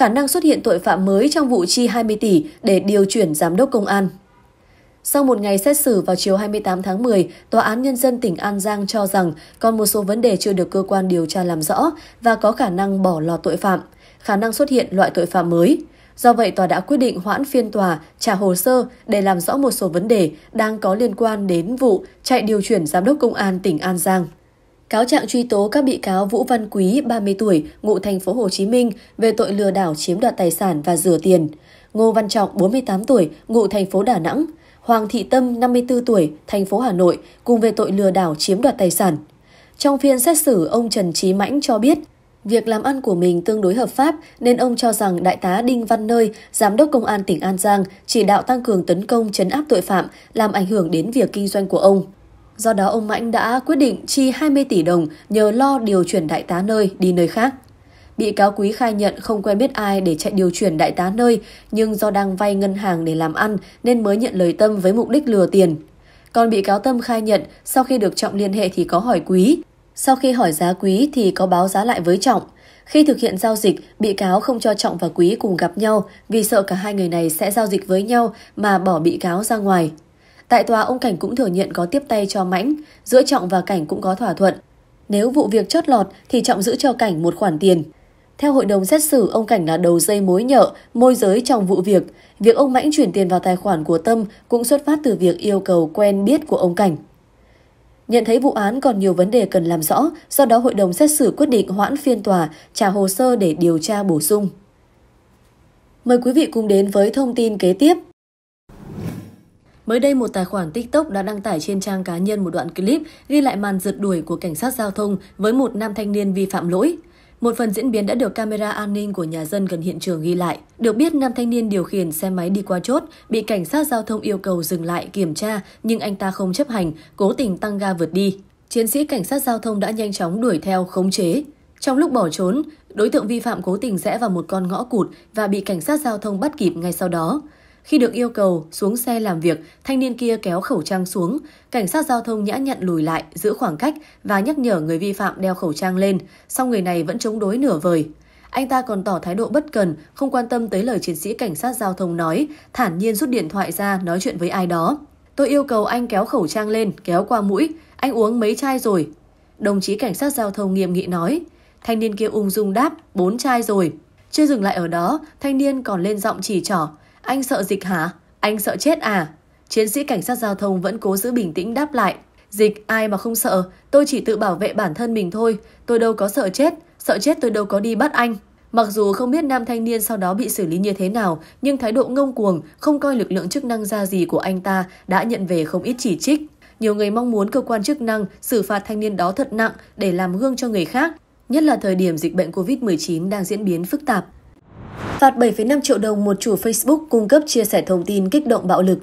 khả năng xuất hiện tội phạm mới trong vụ chi 20 tỷ để điều chuyển giám đốc công an. Sau một ngày xét xử vào chiều 28 tháng 10, Tòa án Nhân dân tỉnh An Giang cho rằng còn một số vấn đề chưa được cơ quan điều tra làm rõ và có khả năng bỏ lọt tội phạm, khả năng xuất hiện loại tội phạm mới. Do vậy, tòa đã quyết định hoãn phiên tòa, trả hồ sơ để làm rõ một số vấn đề đang có liên quan đến vụ chạy điều chuyển giám đốc công an tỉnh An Giang cáo trạng truy tố các bị cáo Vũ Văn Quý, 30 tuổi, ngụ thành phố Hồ Chí Minh về tội lừa đảo chiếm đoạt tài sản và rửa tiền, Ngô Văn Trọng, 48 tuổi, ngụ thành phố Đà Nẵng, Hoàng Thị Tâm, 54 tuổi, thành phố Hà Nội cùng về tội lừa đảo chiếm đoạt tài sản. Trong phiên xét xử, ông Trần Trí Mãnh cho biết, Việc làm ăn của mình tương đối hợp pháp nên ông cho rằng Đại tá Đinh Văn Nơi, Giám đốc Công an tỉnh An Giang, chỉ đạo tăng cường tấn công chấn áp tội phạm, làm ảnh hưởng đến việc kinh doanh của ông do đó ông Mãnh đã quyết định chi 20 tỷ đồng nhờ lo điều chuyển đại tá nơi đi nơi khác. Bị cáo Quý khai nhận không quen biết ai để chạy điều chuyển đại tá nơi, nhưng do đang vay ngân hàng để làm ăn nên mới nhận lời Tâm với mục đích lừa tiền. Còn bị cáo Tâm khai nhận sau khi được Trọng liên hệ thì có hỏi Quý. Sau khi hỏi giá Quý thì có báo giá lại với Trọng. Khi thực hiện giao dịch, bị cáo không cho Trọng và Quý cùng gặp nhau vì sợ cả hai người này sẽ giao dịch với nhau mà bỏ bị cáo ra ngoài. Tại tòa ông Cảnh cũng thừa nhận có tiếp tay cho Mãnh, giữa Trọng và Cảnh cũng có thỏa thuận. Nếu vụ việc chót lọt thì Trọng giữ cho Cảnh một khoản tiền. Theo hội đồng xét xử, ông Cảnh là đầu dây mối nhợ, môi giới trong vụ việc. Việc ông Mãnh chuyển tiền vào tài khoản của Tâm cũng xuất phát từ việc yêu cầu quen biết của ông Cảnh. Nhận thấy vụ án còn nhiều vấn đề cần làm rõ, do đó hội đồng xét xử quyết định hoãn phiên tòa, trả hồ sơ để điều tra bổ sung. Mời quý vị cùng đến với thông tin kế tiếp. Mới đây, một tài khoản TikTok đã đăng tải trên trang cá nhân một đoạn clip ghi lại màn rượt đuổi của cảnh sát giao thông với một nam thanh niên vi phạm lỗi. Một phần diễn biến đã được camera an ninh của nhà dân gần hiện trường ghi lại. Được biết, nam thanh niên điều khiển xe máy đi qua chốt, bị cảnh sát giao thông yêu cầu dừng lại kiểm tra, nhưng anh ta không chấp hành, cố tình tăng ga vượt đi. Chiến sĩ cảnh sát giao thông đã nhanh chóng đuổi theo, khống chế. Trong lúc bỏ trốn, đối tượng vi phạm cố tình rẽ vào một con ngõ cụt và bị cảnh sát giao thông bắt kịp ngay sau đó. Khi được yêu cầu xuống xe làm việc, thanh niên kia kéo khẩu trang xuống. Cảnh sát giao thông nhã nhận lùi lại, giữ khoảng cách và nhắc nhở người vi phạm đeo khẩu trang lên. Song người này vẫn chống đối nửa vời. Anh ta còn tỏ thái độ bất cần, không quan tâm tới lời chiến sĩ cảnh sát giao thông nói, thản nhiên rút điện thoại ra nói chuyện với ai đó. Tôi yêu cầu anh kéo khẩu trang lên, kéo qua mũi. Anh uống mấy chai rồi? Đồng chí cảnh sát giao thông nghiêm nghị nói. Thanh niên kia ung dung đáp, bốn chai rồi. Chưa dừng lại ở đó, thanh niên còn lên giọng chỉ trỏ. Anh sợ dịch hả? Anh sợ chết à? Chiến sĩ cảnh sát giao thông vẫn cố giữ bình tĩnh đáp lại. Dịch ai mà không sợ, tôi chỉ tự bảo vệ bản thân mình thôi, tôi đâu có sợ chết, sợ chết tôi đâu có đi bắt anh. Mặc dù không biết nam thanh niên sau đó bị xử lý như thế nào, nhưng thái độ ngông cuồng, không coi lực lượng chức năng ra gì của anh ta đã nhận về không ít chỉ trích. Nhiều người mong muốn cơ quan chức năng xử phạt thanh niên đó thật nặng để làm gương cho người khác, nhất là thời điểm dịch bệnh COVID-19 đang diễn biến phức tạp. Phạt 7,5 triệu đồng một chủ Facebook cung cấp chia sẻ thông tin kích động bạo lực.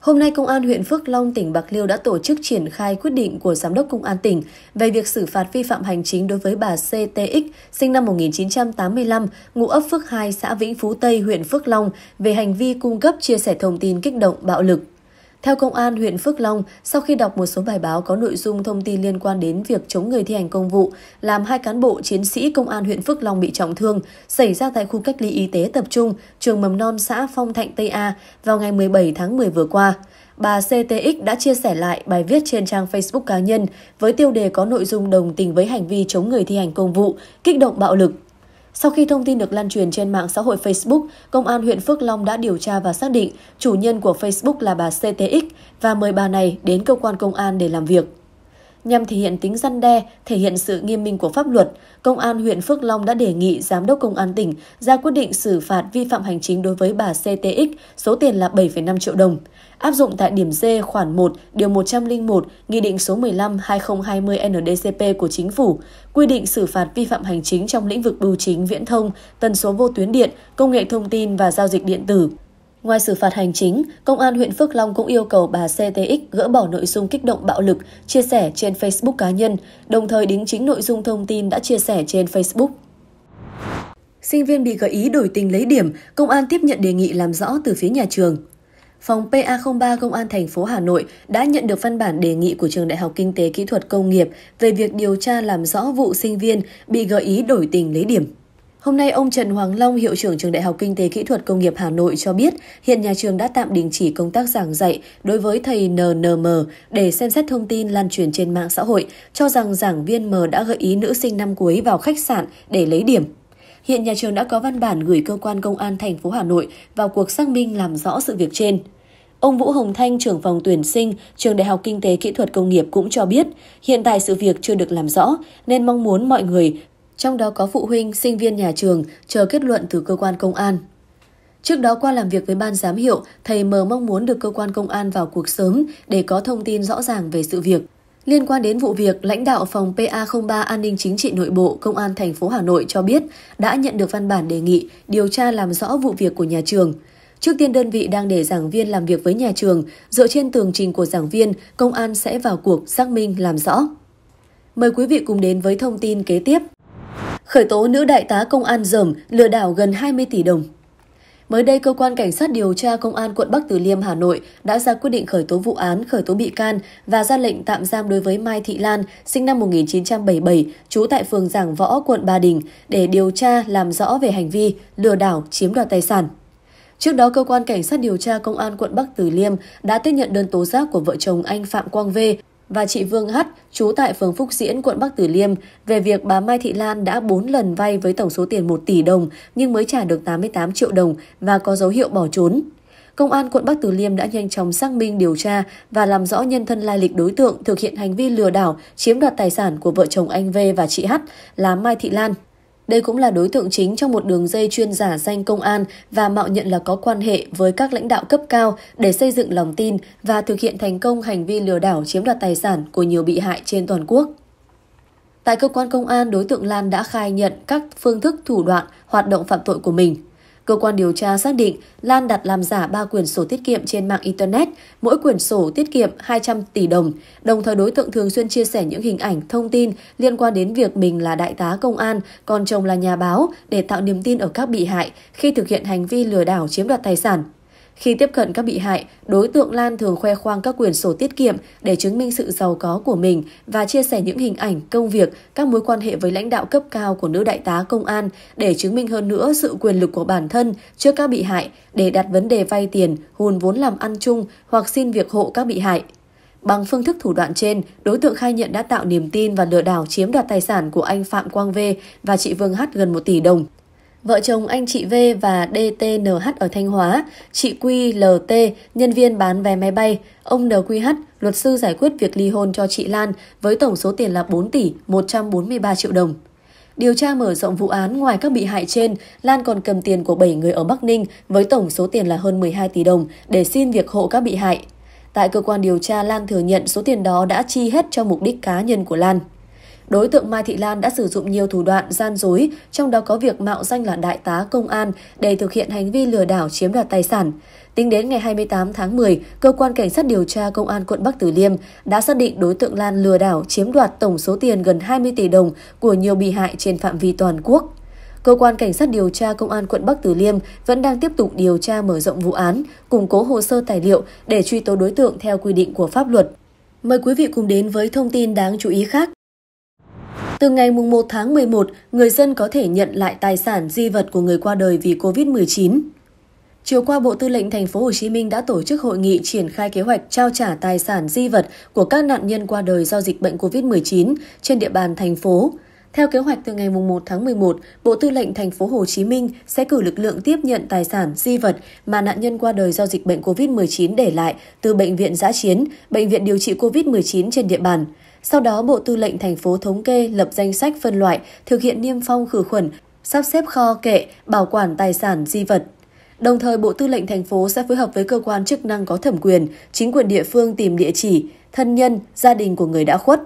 Hôm nay, Công an huyện Phước Long, tỉnh Bạc Liêu đã tổ chức triển khai quyết định của Giám đốc Công an tỉnh về việc xử phạt vi phạm hành chính đối với bà CTX, sinh năm 1985, ngụ ấp Phước 2, xã Vĩnh Phú Tây, huyện Phước Long, về hành vi cung cấp chia sẻ thông tin kích động bạo lực. Theo Công an huyện Phước Long, sau khi đọc một số bài báo có nội dung thông tin liên quan đến việc chống người thi hành công vụ, làm hai cán bộ chiến sĩ Công an huyện Phước Long bị trọng thương, xảy ra tại khu cách ly y tế tập trung trường mầm non xã Phong Thạnh Tây A vào ngày 17 tháng 10 vừa qua. Bà CTX đã chia sẻ lại bài viết trên trang Facebook cá nhân với tiêu đề có nội dung đồng tình với hành vi chống người thi hành công vụ, kích động bạo lực sau khi thông tin được lan truyền trên mạng xã hội Facebook, Công an huyện Phước Long đã điều tra và xác định chủ nhân của Facebook là bà CTX và mời bà này đến cơ quan công an để làm việc. Nhằm thể hiện tính răn đe, thể hiện sự nghiêm minh của pháp luật, Công an huyện Phước Long đã đề nghị Giám đốc Công an tỉnh ra quyết định xử phạt vi phạm hành chính đối với bà CTX, số tiền là 7,5 triệu đồng. Áp dụng tại điểm D khoản 1, điều 101, Nghị định số 15-2020 NDCP của Chính phủ, quy định xử phạt vi phạm hành chính trong lĩnh vực bưu chính, viễn thông, tần số vô tuyến điện, công nghệ thông tin và giao dịch điện tử. Ngoài xử phạt hành chính, Công an huyện Phước Long cũng yêu cầu bà CTX gỡ bỏ nội dung kích động bạo lực chia sẻ trên Facebook cá nhân, đồng thời đính chính nội dung thông tin đã chia sẻ trên Facebook. Sinh viên bị gợi ý đổi tình lấy điểm, công an tiếp nhận đề nghị làm rõ từ phía nhà trường. Phòng PA03 Công an thành phố Hà Nội đã nhận được văn bản đề nghị của Trường Đại học Kinh tế Kỹ thuật Công nghiệp về việc điều tra làm rõ vụ sinh viên bị gợi ý đổi tình lấy điểm. Hôm nay, ông Trần Hoàng Long, Hiệu trưởng Trường Đại học Kinh tế Kỹ thuật Công nghiệp Hà Nội cho biết, hiện nhà trường đã tạm đình chỉ công tác giảng dạy đối với thầy NNM để xem xét thông tin lan truyền trên mạng xã hội, cho rằng giảng viên M đã gợi ý nữ sinh năm cuối vào khách sạn để lấy điểm. Hiện nhà trường đã có văn bản gửi cơ quan công an thành phố Hà Nội vào cuộc xác minh làm rõ sự việc trên. Ông Vũ Hồng Thanh, trưởng phòng tuyển sinh, trường Đại học Kinh tế Kỹ thuật Công nghiệp cũng cho biết, hiện tại sự việc chưa được làm rõ nên mong muốn mọi người trong đó có phụ huynh, sinh viên nhà trường chờ kết luận từ cơ quan công an. Trước đó qua làm việc với ban giám hiệu, thầy M mong muốn được cơ quan công an vào cuộc sớm để có thông tin rõ ràng về sự việc. Liên quan đến vụ việc, lãnh đạo phòng PA03 An ninh chính trị nội bộ Công an thành phố Hà Nội cho biết đã nhận được văn bản đề nghị điều tra làm rõ vụ việc của nhà trường. Trước tiên đơn vị đang để giảng viên làm việc với nhà trường, dựa trên tường trình của giảng viên, công an sẽ vào cuộc xác minh làm rõ. Mời quý vị cùng đến với thông tin kế tiếp khởi tố nữ đại tá công an dởm lừa đảo gần 20 tỷ đồng. Mới đây, Cơ quan Cảnh sát điều tra Công an quận Bắc Từ Liêm, Hà Nội đã ra quyết định khởi tố vụ án, khởi tố bị can và ra lệnh tạm giam đối với Mai Thị Lan, sinh năm 1977, trú tại phường Giảng Võ, quận Ba Đình, để điều tra làm rõ về hành vi lừa đảo chiếm đoạt tài sản. Trước đó, Cơ quan Cảnh sát điều tra Công an quận Bắc Từ Liêm đã tiếp nhận đơn tố giác của vợ chồng anh Phạm Quang V và chị Vương Hắt, trú tại phường Phúc Diễn, quận Bắc Từ Liêm, về việc bà Mai Thị Lan đã 4 lần vay với tổng số tiền 1 tỷ đồng nhưng mới trả được 88 triệu đồng và có dấu hiệu bỏ trốn. Công an quận Bắc Từ Liêm đã nhanh chóng xác minh điều tra và làm rõ nhân thân lai lịch đối tượng thực hiện hành vi lừa đảo chiếm đoạt tài sản của vợ chồng anh V và chị H là Mai Thị Lan. Đây cũng là đối tượng chính trong một đường dây chuyên giả danh công an và mạo nhận là có quan hệ với các lãnh đạo cấp cao để xây dựng lòng tin và thực hiện thành công hành vi lừa đảo chiếm đoạt tài sản của nhiều bị hại trên toàn quốc. Tại cơ quan công an, đối tượng Lan đã khai nhận các phương thức thủ đoạn hoạt động phạm tội của mình. Cơ quan điều tra xác định Lan đặt làm giả 3 quyển sổ tiết kiệm trên mạng Internet, mỗi quyển sổ tiết kiệm 200 tỷ đồng. Đồng thời đối tượng thường xuyên chia sẻ những hình ảnh, thông tin liên quan đến việc mình là đại tá công an, còn chồng là nhà báo để tạo niềm tin ở các bị hại khi thực hiện hành vi lừa đảo chiếm đoạt tài sản. Khi tiếp cận các bị hại, đối tượng Lan thường khoe khoang các quyền sổ tiết kiệm để chứng minh sự giàu có của mình và chia sẻ những hình ảnh, công việc, các mối quan hệ với lãnh đạo cấp cao của nữ đại tá công an để chứng minh hơn nữa sự quyền lực của bản thân trước các bị hại để đặt vấn đề vay tiền, hùn vốn làm ăn chung hoặc xin việc hộ các bị hại. Bằng phương thức thủ đoạn trên, đối tượng khai nhận đã tạo niềm tin và lừa đảo chiếm đoạt tài sản của anh Phạm Quang V và chị Vương H gần 1 tỷ đồng. Vợ chồng anh chị V và DTNH ở Thanh Hóa, chị QLT, nhân viên bán vé máy bay, ông NQH, luật sư giải quyết việc ly hôn cho chị Lan với tổng số tiền là 4 tỷ 143 triệu đồng. Điều tra mở rộng vụ án ngoài các bị hại trên, Lan còn cầm tiền của 7 người ở Bắc Ninh với tổng số tiền là hơn 12 tỷ đồng để xin việc hộ các bị hại. Tại cơ quan điều tra, Lan thừa nhận số tiền đó đã chi hết cho mục đích cá nhân của Lan đối tượng Mai Thị Lan đã sử dụng nhiều thủ đoạn gian dối, trong đó có việc mạo danh là đại tá công an để thực hiện hành vi lừa đảo chiếm đoạt tài sản. Tính đến ngày 28 tháng 10, cơ quan cảnh sát điều tra công an quận Bắc Từ Liêm đã xác định đối tượng Lan lừa đảo chiếm đoạt tổng số tiền gần 20 tỷ đồng của nhiều bị hại trên phạm vi toàn quốc. Cơ quan Cảnh sát điều tra Công an quận Bắc Từ Liêm vẫn đang tiếp tục điều tra mở rộng vụ án, củng cố hồ sơ tài liệu để truy tố đối tượng theo quy định của pháp luật. Mời quý vị cùng đến với thông tin đáng chú ý khác. Từ ngày 1 tháng 11, người dân có thể nhận lại tài sản di vật của người qua đời vì COVID-19. Chiều qua, Bộ Tư lệnh Thành phố Hồ Chí Minh đã tổ chức hội nghị triển khai kế hoạch trao trả tài sản di vật của các nạn nhân qua đời do dịch bệnh COVID-19 trên địa bàn thành phố. Theo kế hoạch từ ngày 1 tháng 11, Bộ Tư lệnh Thành phố Hồ Chí Minh sẽ cử lực lượng tiếp nhận tài sản di vật mà nạn nhân qua đời do dịch bệnh COVID-19 để lại từ bệnh viện giã chiến, bệnh viện điều trị COVID-19 trên địa bàn. Sau đó, Bộ Tư lệnh thành phố thống kê lập danh sách phân loại, thực hiện niêm phong khử khuẩn, sắp xếp kho kệ, bảo quản tài sản di vật. Đồng thời, Bộ Tư lệnh thành phố sẽ phối hợp với cơ quan chức năng có thẩm quyền, chính quyền địa phương tìm địa chỉ, thân nhân, gia đình của người đã khuất.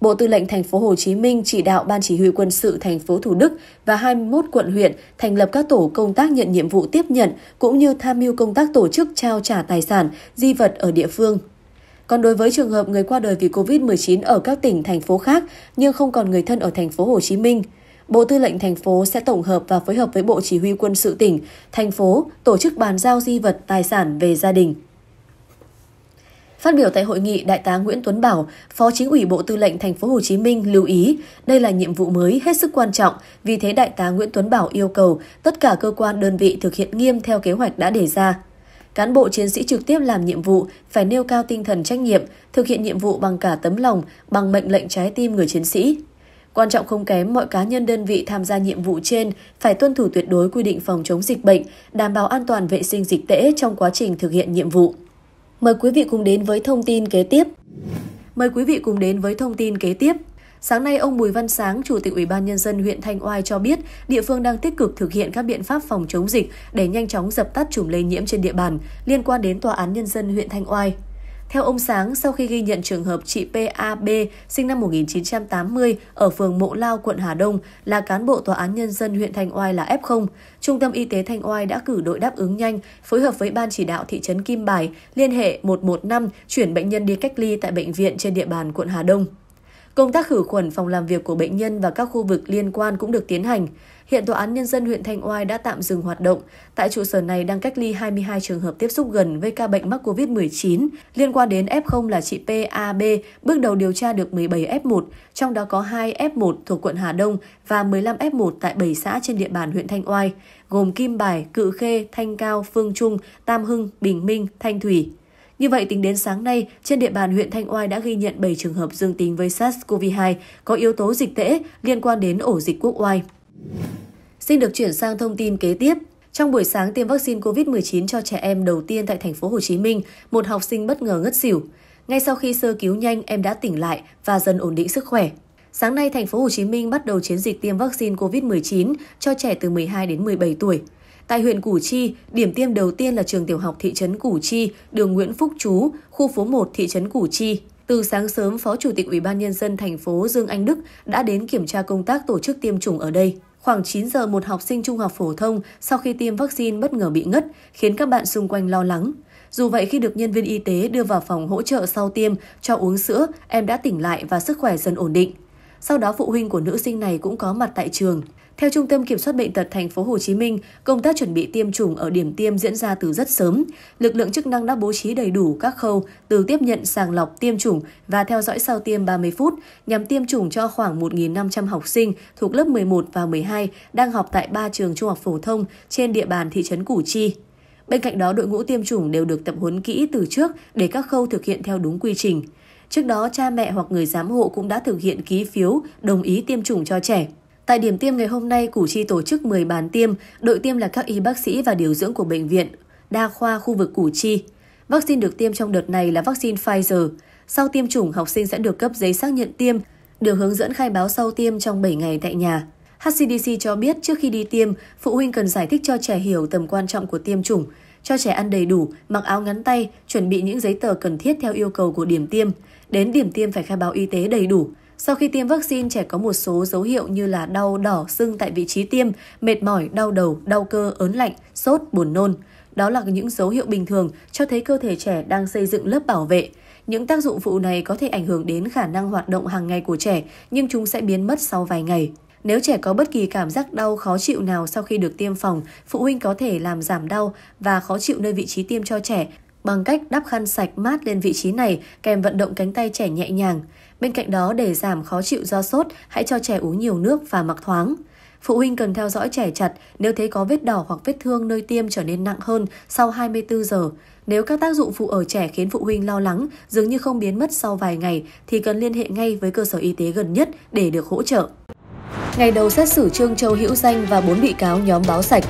Bộ Tư lệnh thành phố Hồ Chí Minh chỉ đạo Ban chỉ huy quân sự thành phố Thủ Đức và 21 quận huyện thành lập các tổ công tác nhận nhiệm vụ tiếp nhận cũng như tham mưu công tác tổ chức trao trả tài sản, di vật ở địa phương. Còn đối với trường hợp người qua đời vì COVID-19 ở các tỉnh, thành phố khác nhưng không còn người thân ở thành phố Hồ Chí Minh, Bộ Tư lệnh thành phố sẽ tổng hợp và phối hợp với Bộ Chỉ huy quân sự tỉnh, thành phố tổ chức bàn giao di vật tài sản về gia đình. Phát biểu tại hội nghị, Đại tá Nguyễn Tuấn Bảo, Phó Chính ủy Bộ Tư lệnh Thành phố Hồ Chí Minh lưu ý, đây là nhiệm vụ mới hết sức quan trọng, vì thế Đại tá Nguyễn Tuấn Bảo yêu cầu tất cả cơ quan đơn vị thực hiện nghiêm theo kế hoạch đã đề ra. Cán bộ chiến sĩ trực tiếp làm nhiệm vụ phải nêu cao tinh thần trách nhiệm, thực hiện nhiệm vụ bằng cả tấm lòng, bằng mệnh lệnh trái tim người chiến sĩ. Quan trọng không kém, mọi cá nhân đơn vị tham gia nhiệm vụ trên phải tuân thủ tuyệt đối quy định phòng chống dịch bệnh, đảm bảo an toàn vệ sinh dịch tễ trong quá trình thực hiện nhiệm vụ. Mời quý vị cùng đến với thông tin kế tiếp. Mời quý vị cùng đến với thông tin kế tiếp. Sáng nay, ông Bùi Văn Sáng, Chủ tịch Ủy ban Nhân dân huyện Thanh Oai cho biết, địa phương đang tích cực thực hiện các biện pháp phòng chống dịch để nhanh chóng dập tắt chùm lây nhiễm trên địa bàn liên quan đến Tòa án Nhân dân huyện Thanh Oai. Theo ông Sáng, sau khi ghi nhận trường hợp chị PAB sinh năm 1980 ở phường Mộ Lao, quận Hà Đông là cán bộ Tòa án Nhân dân huyện Thanh Oai là F0, Trung tâm Y tế Thanh Oai đã cử đội đáp ứng nhanh phối hợp với Ban chỉ đạo thị trấn Kim Bài liên hệ 115 chuyển bệnh nhân đi cách ly tại bệnh viện trên địa bàn quận Hà Đông. Công tác khử khuẩn phòng làm việc của bệnh nhân và các khu vực liên quan cũng được tiến hành. Hiện Tòa án Nhân dân huyện Thanh Oai đã tạm dừng hoạt động. Tại trụ sở này đang cách ly 22 trường hợp tiếp xúc gần với ca bệnh mắc COVID-19. Liên quan đến F0 là chị PAB, bước đầu điều tra được 17 F1, trong đó có 2 F1 thuộc quận Hà Đông và 15 F1 tại 7 xã trên địa bàn huyện Thanh Oai, gồm Kim Bài, Cự Khê, Thanh Cao, Phương Trung, Tam Hưng, Bình Minh, Thanh Thủy. Như vậy, tính đến sáng nay, trên địa bàn huyện Thanh Oai đã ghi nhận 7 trường hợp dương tính với SARS-CoV-2 có yếu tố dịch tễ liên quan đến ổ dịch quốc oai. Xin được chuyển sang thông tin kế tiếp. Trong buổi sáng tiêm vaccine COVID-19 cho trẻ em đầu tiên tại thành phố Hồ Chí Minh, một học sinh bất ngờ ngất xỉu. Ngay sau khi sơ cứu nhanh, em đã tỉnh lại và dần ổn định sức khỏe. Sáng nay, thành phố Hồ Chí Minh bắt đầu chiến dịch tiêm vaccine COVID-19 cho trẻ từ 12 đến 17 tuổi. Tại huyện Củ Chi, điểm tiêm đầu tiên là trường tiểu học thị trấn Củ Chi, đường Nguyễn Phúc Chú, khu phố 1 thị trấn Củ Chi. Từ sáng sớm, Phó Chủ tịch Ủy ban nhân dân thành phố Dương Anh Đức đã đến kiểm tra công tác tổ chức tiêm chủng ở đây. Khoảng 9 giờ một học sinh trung học phổ thông sau khi tiêm vaccine bất ngờ bị ngất, khiến các bạn xung quanh lo lắng. Dù vậy, khi được nhân viên y tế đưa vào phòng hỗ trợ sau tiêm, cho uống sữa, em đã tỉnh lại và sức khỏe dần ổn định. Sau đó phụ huynh của nữ sinh này cũng có mặt tại trường. Theo Trung tâm Kiểm soát bệnh tật thành phố Hồ Chí Minh, công tác chuẩn bị tiêm chủng ở điểm tiêm diễn ra từ rất sớm. Lực lượng chức năng đã bố trí đầy đủ các khâu từ tiếp nhận sàng lọc tiêm chủng và theo dõi sau tiêm 30 phút nhằm tiêm chủng cho khoảng 1.500 học sinh thuộc lớp 11 và 12 đang học tại 3 trường trung học phổ thông trên địa bàn thị trấn Củ Chi. Bên cạnh đó, đội ngũ tiêm chủng đều được tập huấn kỹ từ trước để các khâu thực hiện theo đúng quy trình. Trước đó, cha mẹ hoặc người giám hộ cũng đã thực hiện ký phiếu đồng ý tiêm chủng cho trẻ. Tại điểm tiêm ngày hôm nay, Củ Chi tổ chức 10 bàn tiêm, đội tiêm là các y bác sĩ và điều dưỡng của bệnh viện, đa khoa khu vực Củ Chi. Vaccine được tiêm trong đợt này là vaccine Pfizer. Sau tiêm chủng, học sinh sẽ được cấp giấy xác nhận tiêm, được hướng dẫn khai báo sau tiêm trong 7 ngày tại nhà. HCDC cho biết trước khi đi tiêm, phụ huynh cần giải thích cho trẻ hiểu tầm quan trọng của tiêm chủng, cho trẻ ăn đầy đủ, mặc áo ngắn tay, chuẩn bị những giấy tờ cần thiết theo yêu cầu của điểm tiêm. Đến điểm tiêm phải khai báo y tế đầy đủ. Sau khi tiêm vaccine, trẻ có một số dấu hiệu như là đau đỏ, sưng tại vị trí tiêm, mệt mỏi, đau đầu, đau cơ, ớn lạnh, sốt, buồn nôn. Đó là những dấu hiệu bình thường cho thấy cơ thể trẻ đang xây dựng lớp bảo vệ. Những tác dụng phụ này có thể ảnh hưởng đến khả năng hoạt động hàng ngày của trẻ, nhưng chúng sẽ biến mất sau vài ngày. Nếu trẻ có bất kỳ cảm giác đau khó chịu nào sau khi được tiêm phòng, phụ huynh có thể làm giảm đau và khó chịu nơi vị trí tiêm cho trẻ bằng cách đắp khăn sạch mát lên vị trí này kèm vận động cánh tay trẻ nhẹ nhàng. Bên cạnh đó để giảm khó chịu do sốt, hãy cho trẻ uống nhiều nước và mặc thoáng. Phụ huynh cần theo dõi trẻ chặt nếu thấy có vết đỏ hoặc vết thương nơi tiêm trở nên nặng hơn sau 24 giờ. Nếu các tác dụng phụ ở trẻ khiến phụ huynh lo lắng, dường như không biến mất sau vài ngày thì cần liên hệ ngay với cơ sở y tế gần nhất để được hỗ trợ. Ngày đầu xét xử Trương Châu Hữu Danh và bốn bị cáo nhóm báo sạch,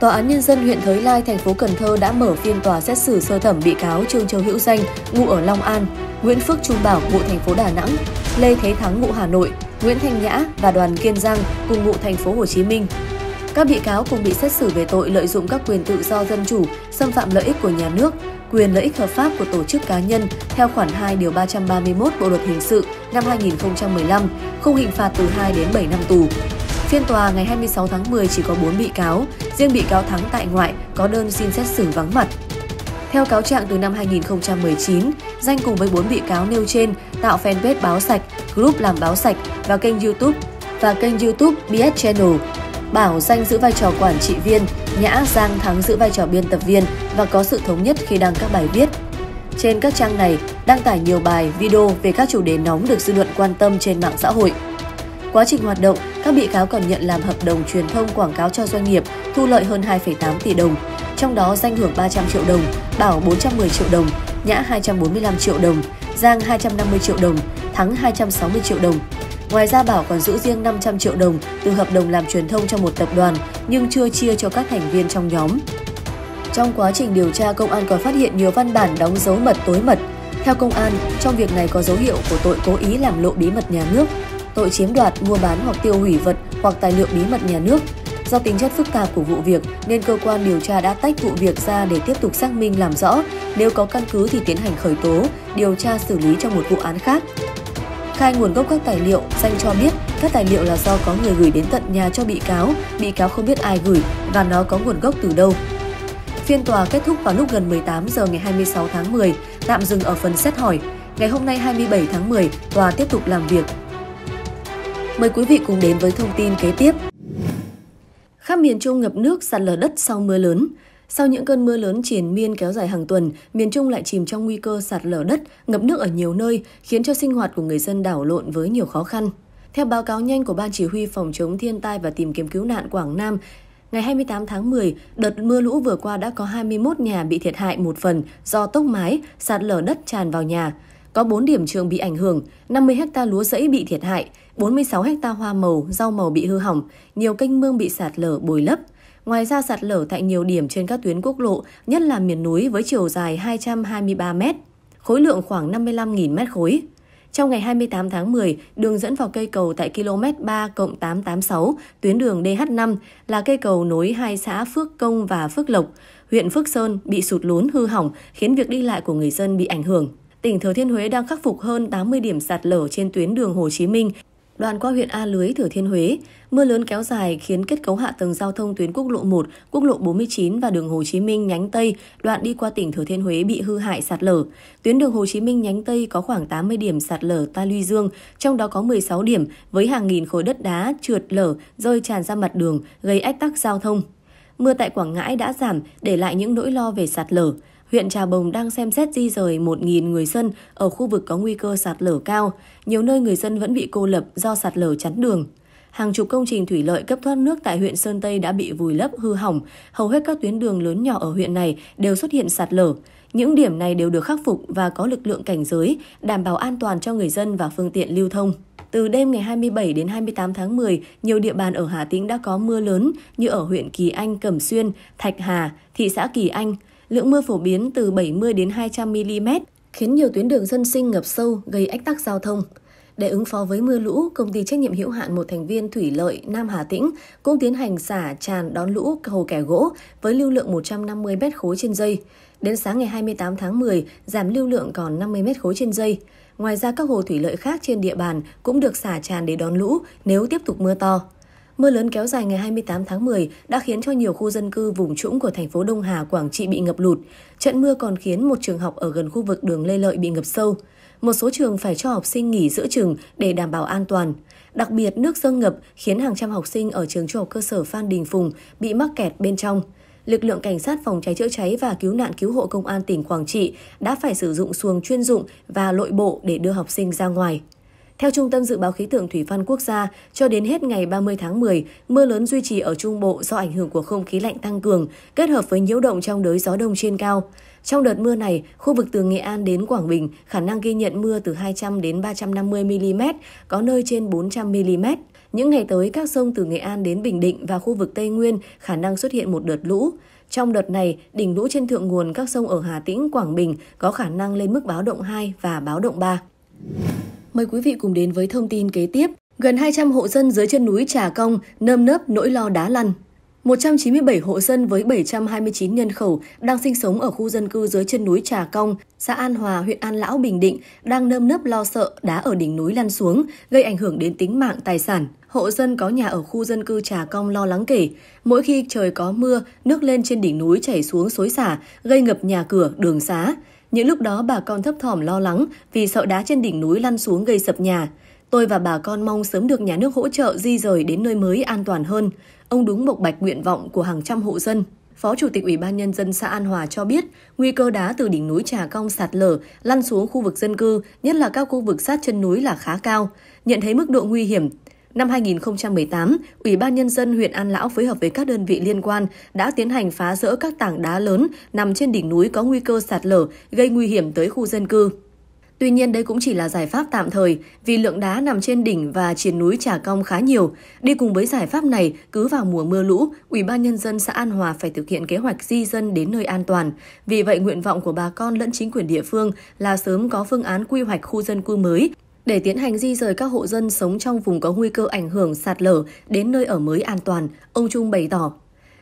Tòa án Nhân dân huyện Thới Lai, thành phố Cần Thơ đã mở phiên tòa xét xử sơ thẩm bị cáo Trương Châu Hữu Danh, ngụ ở Long An, Nguyễn Phước Trung Bảo, ngụ thành phố Đà Nẵng, Lê Thế Thắng, ngụ Hà Nội, Nguyễn Thanh Nhã và Đoàn Kiên Giang, cùng ngụ thành phố Hồ Chí Minh. Các bị cáo cùng bị xét xử về tội lợi dụng các quyền tự do dân chủ, xâm phạm lợi ích của nhà nước, quyền lợi ích hợp pháp của tổ chức cá nhân theo khoản 2 điều 331 Bộ luật hình sự năm 2015, khung hình phạt từ 2 đến 7 năm tù. Phiên tòa ngày 26 tháng 10 chỉ có 4 bị cáo, riêng bị cáo Thắng tại ngoại có đơn xin xét xử vắng mặt. Theo cáo trạng từ năm 2019, Danh cùng với 4 bị cáo nêu trên tạo fanpage báo sạch, group làm báo sạch và kênh YouTube và kênh YouTube BS Channel. Bảo Danh giữ vai trò quản trị viên, Nhã Giang Thắng giữ vai trò biên tập viên và có sự thống nhất khi đăng các bài viết. Trên các trang này, đăng tải nhiều bài, video về các chủ đề nóng được dư luận quan tâm trên mạng xã hội. Quá trình hoạt động, các bị cáo còn nhận làm hợp đồng truyền thông quảng cáo cho doanh nghiệp, thu lợi hơn 2,8 tỷ đồng, trong đó danh hưởng 300 triệu đồng, bảo 410 triệu đồng, nhã 245 triệu đồng, giang 250 triệu đồng, thắng 260 triệu đồng. Ngoài ra Bảo còn giữ riêng 500 triệu đồng từ hợp đồng làm truyền thông cho một tập đoàn nhưng chưa chia cho các thành viên trong nhóm. Trong quá trình điều tra, công an còn phát hiện nhiều văn bản đóng dấu mật tối mật. Theo công an, trong việc này có dấu hiệu của tội cố ý làm lộ bí mật nhà nước, tội chiếm đoạt, mua bán hoặc tiêu hủy vật hoặc tài liệu bí mật nhà nước. Do tính chất phức tạp của vụ việc nên cơ quan điều tra đã tách vụ việc ra để tiếp tục xác minh làm rõ, nếu có căn cứ thì tiến hành khởi tố, điều tra xử lý trong một vụ án khác. Khai nguồn gốc các tài liệu, danh cho biết các tài liệu là do có người gửi đến tận nhà cho bị cáo, bị cáo không biết ai gửi và nó có nguồn gốc từ đâu, Phiên tòa kết thúc vào lúc gần 18 giờ ngày 26 tháng 10, tạm dừng ở phần xét hỏi. Ngày hôm nay 27 tháng 10, tòa tiếp tục làm việc Mời quý vị cùng đến với thông tin kế tiếp. Khắp miền Trung ngập nước sạt lở đất sau mưa lớn. Sau những cơn mưa lớn triển miên kéo dài hàng tuần, miền Trung lại chìm trong nguy cơ sạt lở đất, ngập nước ở nhiều nơi, khiến cho sinh hoạt của người dân đảo lộn với nhiều khó khăn. Theo báo cáo nhanh của Ban Chỉ huy Phòng chống thiên tai và tìm kiếm cứu nạn Quảng Nam, ngày 28 tháng 10, đợt mưa lũ vừa qua đã có 21 nhà bị thiệt hại một phần do tốc mái, sạt lở đất tràn vào nhà. Có 4 điểm trường bị ảnh hưởng, 50 hecta lúa rẫy bị thiệt hại, 46 hecta hoa màu, rau màu bị hư hỏng, nhiều kênh mương bị sạt lở bồi lấp. Ngoài ra sạt lở tại nhiều điểm trên các tuyến quốc lộ, nhất là miền núi với chiều dài 223 m, khối lượng khoảng 55.000 m khối. Trong ngày 28 tháng 10, đường dẫn vào cây cầu tại km 3 886, tuyến đường DH5 là cây cầu nối hai xã Phước Công và Phước Lộc, huyện Phước Sơn bị sụt lún hư hỏng khiến việc đi lại của người dân bị ảnh hưởng tỉnh Thừa Thiên Huế đang khắc phục hơn 80 điểm sạt lở trên tuyến đường Hồ Chí Minh, đoạn qua huyện A Lưới, Thừa Thiên Huế. Mưa lớn kéo dài khiến kết cấu hạ tầng giao thông tuyến quốc lộ 1, quốc lộ 49 và đường Hồ Chí Minh nhánh Tây, đoạn đi qua tỉnh Thừa Thiên Huế bị hư hại sạt lở. Tuyến đường Hồ Chí Minh nhánh Tây có khoảng 80 điểm sạt lở ta luy dương, trong đó có 16 điểm với hàng nghìn khối đất đá trượt lở rơi tràn ra mặt đường, gây ách tắc giao thông. Mưa tại Quảng Ngãi đã giảm, để lại những nỗi lo về sạt lở huyện Trà Bồng đang xem xét di rời 1.000 người dân ở khu vực có nguy cơ sạt lở cao. Nhiều nơi người dân vẫn bị cô lập do sạt lở chắn đường. Hàng chục công trình thủy lợi cấp thoát nước tại huyện Sơn Tây đã bị vùi lấp hư hỏng. Hầu hết các tuyến đường lớn nhỏ ở huyện này đều xuất hiện sạt lở. Những điểm này đều được khắc phục và có lực lượng cảnh giới, đảm bảo an toàn cho người dân và phương tiện lưu thông. Từ đêm ngày 27 đến 28 tháng 10, nhiều địa bàn ở Hà Tĩnh đã có mưa lớn như ở huyện Kỳ Anh, Cẩm Xuyên, Thạch Hà, thị xã Kỳ Anh lượng mưa phổ biến từ 70 đến 200 mm, khiến nhiều tuyến đường dân sinh ngập sâu gây ách tắc giao thông. Để ứng phó với mưa lũ, công ty trách nhiệm hữu hạn một thành viên thủy lợi Nam Hà Tĩnh cũng tiến hành xả tràn đón lũ hồ kẻ gỗ với lưu lượng 150 mét khối trên dây. Đến sáng ngày 28 tháng 10, giảm lưu lượng còn 50 mét khối trên dây. Ngoài ra các hồ thủy lợi khác trên địa bàn cũng được xả tràn để đón lũ nếu tiếp tục mưa to. Mưa lớn kéo dài ngày 28 tháng 10 đã khiến cho nhiều khu dân cư vùng trũng của thành phố Đông Hà, Quảng Trị bị ngập lụt. Trận mưa còn khiến một trường học ở gần khu vực đường Lê Lợi bị ngập sâu. Một số trường phải cho học sinh nghỉ giữa trường để đảm bảo an toàn. Đặc biệt, nước dâng ngập khiến hàng trăm học sinh ở trường trung học cơ sở Phan Đình Phùng bị mắc kẹt bên trong. Lực lượng cảnh sát phòng cháy chữa cháy và cứu nạn cứu hộ công an tỉnh Quảng Trị đã phải sử dụng xuồng chuyên dụng và lội bộ để đưa học sinh ra ngoài. Theo Trung tâm Dự báo Khí tượng Thủy văn Quốc gia, cho đến hết ngày 30 tháng 10, mưa lớn duy trì ở Trung Bộ do ảnh hưởng của không khí lạnh tăng cường, kết hợp với nhiễu động trong đới gió đông trên cao. Trong đợt mưa này, khu vực từ Nghệ An đến Quảng Bình khả năng ghi nhận mưa từ 200 đến 350 mm, có nơi trên 400 mm. Những ngày tới, các sông từ Nghệ An đến Bình Định và khu vực Tây Nguyên khả năng xuất hiện một đợt lũ. Trong đợt này, đỉnh lũ trên thượng nguồn các sông ở Hà Tĩnh, Quảng Bình có khả năng lên mức báo động 2 và báo động 3. Mời quý vị cùng đến với thông tin kế tiếp. Gần 200 hộ dân dưới chân núi Trà Công nơm nớp nỗi lo đá lăn. 197 hộ dân với 729 nhân khẩu đang sinh sống ở khu dân cư dưới chân núi Trà Công, xã An Hòa, huyện An Lão, Bình Định đang nơm nớp lo sợ đá ở đỉnh núi lăn xuống, gây ảnh hưởng đến tính mạng tài sản. Hộ dân có nhà ở khu dân cư Trà Công lo lắng kể, mỗi khi trời có mưa, nước lên trên đỉnh núi chảy xuống xối xả, gây ngập nhà cửa, đường xá. Những lúc đó bà con thấp thỏm lo lắng vì sợ đá trên đỉnh núi lăn xuống gây sập nhà. Tôi và bà con mong sớm được nhà nước hỗ trợ di rời đến nơi mới an toàn hơn. Ông đúng bộc bạch nguyện vọng của hàng trăm hộ dân. Phó Chủ tịch Ủy ban Nhân dân xã An Hòa cho biết, nguy cơ đá từ đỉnh núi Trà Cong sạt lở, lăn xuống khu vực dân cư, nhất là các khu vực sát chân núi là khá cao. Nhận thấy mức độ nguy hiểm, Năm 2018, Ủy ban Nhân dân huyện An Lão phối hợp với các đơn vị liên quan đã tiến hành phá rỡ các tảng đá lớn nằm trên đỉnh núi có nguy cơ sạt lở, gây nguy hiểm tới khu dân cư. Tuy nhiên đây cũng chỉ là giải pháp tạm thời vì lượng đá nằm trên đỉnh và trên núi Trà Cong khá nhiều. Đi cùng với giải pháp này, cứ vào mùa mưa lũ, Ủy ban nhân dân xã An Hòa phải thực hiện kế hoạch di dân đến nơi an toàn. Vì vậy nguyện vọng của bà con lẫn chính quyền địa phương là sớm có phương án quy hoạch khu dân cư mới để tiến hành di rời các hộ dân sống trong vùng có nguy cơ ảnh hưởng sạt lở đến nơi ở mới an toàn, ông Trung bày tỏ.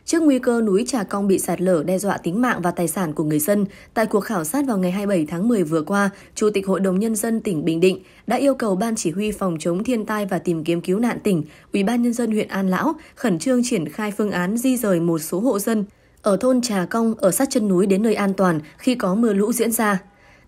Trước nguy cơ núi Trà Cong bị sạt lở đe dọa tính mạng và tài sản của người dân, tại cuộc khảo sát vào ngày 27 tháng 10 vừa qua, Chủ tịch Hội đồng Nhân dân tỉnh Bình Định đã yêu cầu Ban Chỉ huy Phòng chống thiên tai và tìm kiếm cứu nạn tỉnh, Ủy ban Nhân dân huyện An Lão khẩn trương triển khai phương án di rời một số hộ dân ở thôn Trà Cong ở sát chân núi đến nơi an toàn khi có mưa lũ diễn ra.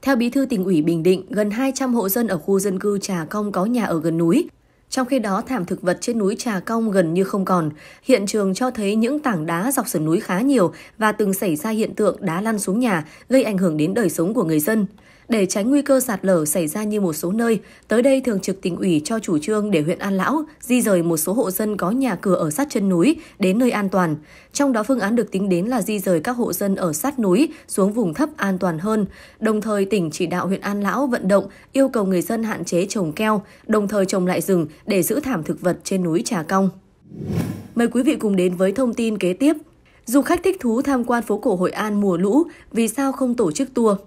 Theo Bí thư tỉnh ủy Bình Định, gần 200 hộ dân ở khu dân cư Trà Cong có nhà ở gần núi. Trong khi đó, thảm thực vật trên núi Trà Cong gần như không còn. Hiện trường cho thấy những tảng đá dọc sườn núi khá nhiều và từng xảy ra hiện tượng đá lăn xuống nhà, gây ảnh hưởng đến đời sống của người dân. Để tránh nguy cơ sạt lở xảy ra như một số nơi, tới đây Thường trực tỉnh ủy cho chủ trương để huyện An Lão di rời một số hộ dân có nhà cửa ở sát chân núi đến nơi an toàn. Trong đó phương án được tính đến là di rời các hộ dân ở sát núi xuống vùng thấp an toàn hơn. Đồng thời tỉnh chỉ đạo huyện An Lão vận động yêu cầu người dân hạn chế trồng keo, đồng thời trồng lại rừng để giữ thảm thực vật trên núi Trà Cong. Mời quý vị cùng đến với thông tin kế tiếp. Du khách thích thú tham quan phố cổ Hội An mùa lũ, vì sao không tổ chức tour?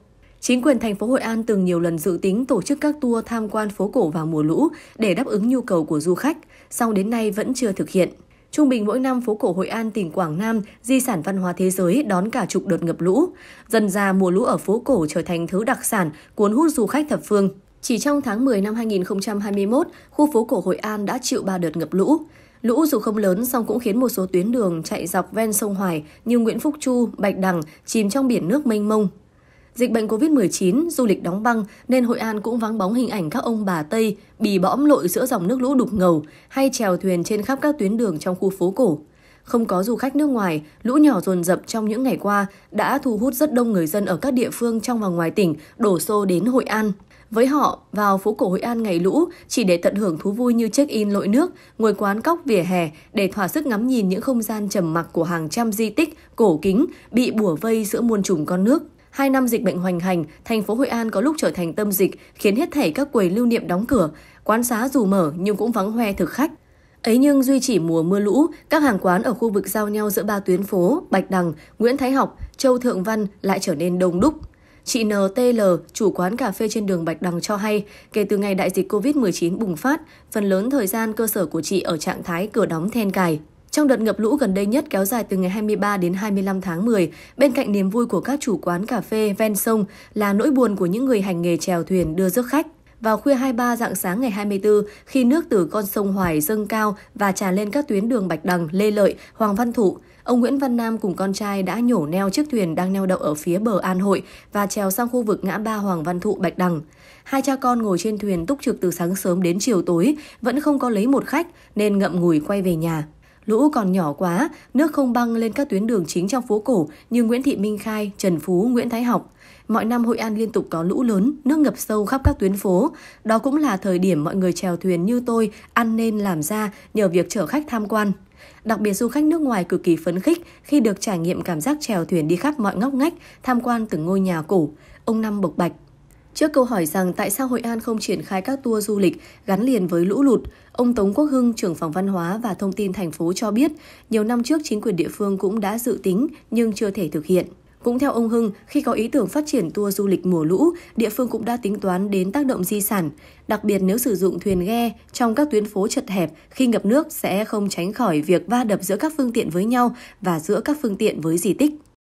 Chính quyền thành phố Hội An từng nhiều lần dự tính tổ chức các tour tham quan phố cổ vào mùa lũ để đáp ứng nhu cầu của du khách, song đến nay vẫn chưa thực hiện. Trung bình mỗi năm phố cổ Hội An tỉnh Quảng Nam, di sản văn hóa thế giới đón cả chục đợt ngập lũ. Dần ra mùa lũ ở phố cổ trở thành thứ đặc sản cuốn hút du khách thập phương. Chỉ trong tháng 10 năm 2021, khu phố cổ Hội An đã chịu 3 đợt ngập lũ. Lũ dù không lớn song cũng khiến một số tuyến đường chạy dọc ven sông Hoài như Nguyễn Phúc Chu, Bạch Đằng chìm trong biển nước mênh mông. Dịch bệnh COVID-19, du lịch đóng băng nên Hội An cũng vắng bóng hình ảnh các ông bà Tây bì bõm lội giữa dòng nước lũ đục ngầu hay trèo thuyền trên khắp các tuyến đường trong khu phố cổ. Không có du khách nước ngoài, lũ nhỏ dồn dập trong những ngày qua đã thu hút rất đông người dân ở các địa phương trong và ngoài tỉnh đổ xô đến Hội An. Với họ, vào phố cổ Hội An ngày lũ chỉ để tận hưởng thú vui như check-in lội nước, ngồi quán cóc vỉa hè để thỏa sức ngắm nhìn những không gian trầm mặc của hàng trăm di tích, cổ kính bị bủa vây giữa muôn trùng con nước. Hai năm dịch bệnh hoành hành, thành phố Hội An có lúc trở thành tâm dịch, khiến hết thảy các quầy lưu niệm đóng cửa, quán xá dù mở nhưng cũng vắng hoe thực khách. Ấy nhưng duy chỉ mùa mưa lũ, các hàng quán ở khu vực giao nhau giữa ba tuyến phố Bạch Đằng, Nguyễn Thái Học, Châu Thượng Văn lại trở nên đông đúc. Chị NTL, chủ quán cà phê trên đường Bạch Đằng cho hay, kể từ ngày đại dịch COVID-19 bùng phát, phần lớn thời gian cơ sở của chị ở trạng thái cửa đóng then cài. Trong đợt ngập lũ gần đây nhất kéo dài từ ngày 23 đến 25 tháng 10, bên cạnh niềm vui của các chủ quán cà phê ven sông là nỗi buồn của những người hành nghề chèo thuyền đưa rước khách. Vào khuya 23 dạng sáng ngày 24, khi nước từ con sông Hoài dâng cao và tràn lên các tuyến đường Bạch Đằng, Lê Lợi, Hoàng Văn Thụ, ông Nguyễn Văn Nam cùng con trai đã nhổ neo chiếc thuyền đang neo đậu ở phía bờ An Hội và trèo sang khu vực ngã ba Hoàng Văn Thụ Bạch Đằng. Hai cha con ngồi trên thuyền túc trực từ sáng sớm đến chiều tối, vẫn không có lấy một khách nên ngậm ngùi quay về nhà. Lũ còn nhỏ quá, nước không băng lên các tuyến đường chính trong phố cổ như Nguyễn Thị Minh Khai, Trần Phú, Nguyễn Thái Học. Mọi năm Hội An liên tục có lũ lớn, nước ngập sâu khắp các tuyến phố. Đó cũng là thời điểm mọi người chèo thuyền như tôi ăn nên làm ra nhờ việc chở khách tham quan. Đặc biệt du khách nước ngoài cực kỳ phấn khích khi được trải nghiệm cảm giác chèo thuyền đi khắp mọi ngóc ngách, tham quan từng ngôi nhà cổ. Ông Năm bộc bạch, Trước câu hỏi rằng tại sao Hội An không triển khai các tour du lịch gắn liền với lũ lụt, ông Tống Quốc Hưng, trưởng phòng văn hóa và thông tin thành phố cho biết, nhiều năm trước chính quyền địa phương cũng đã dự tính nhưng chưa thể thực hiện. Cũng theo ông Hưng, khi có ý tưởng phát triển tour du lịch mùa lũ, địa phương cũng đã tính toán đến tác động di sản, đặc biệt nếu sử dụng thuyền ghe trong các tuyến phố chật hẹp khi ngập nước sẽ không tránh khỏi việc va đập giữa các phương tiện với nhau và giữa các phương tiện với di tích.